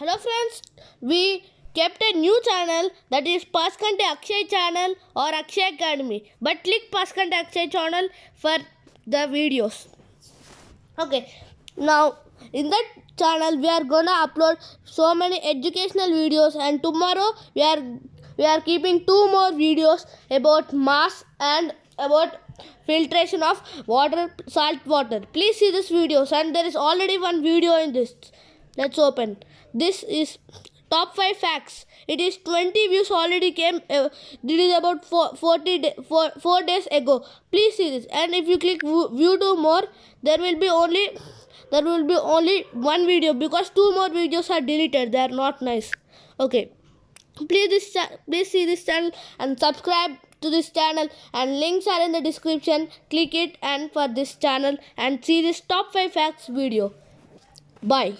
Hello friends, we kept a new channel that is Paskante Akshay channel or Akshay Academy. But click Paskante Akshay channel for the videos. Okay, now in that channel we are gonna upload so many educational videos and tomorrow we are we are keeping two more videos about mass and about filtration of water salt water please see this videos and there is already one video in this Let's open. This is top 5 facts. It is 20 views already came. Uh, it is about 40 day, four, 4 days ago. Please see this. And if you click view, view to more, there will be only there will be only one video because two more videos are deleted. They are not nice. Okay. Please this please see this channel and subscribe to this channel and links are in the description. Click it and for this channel and see this top 5 facts video. Bye.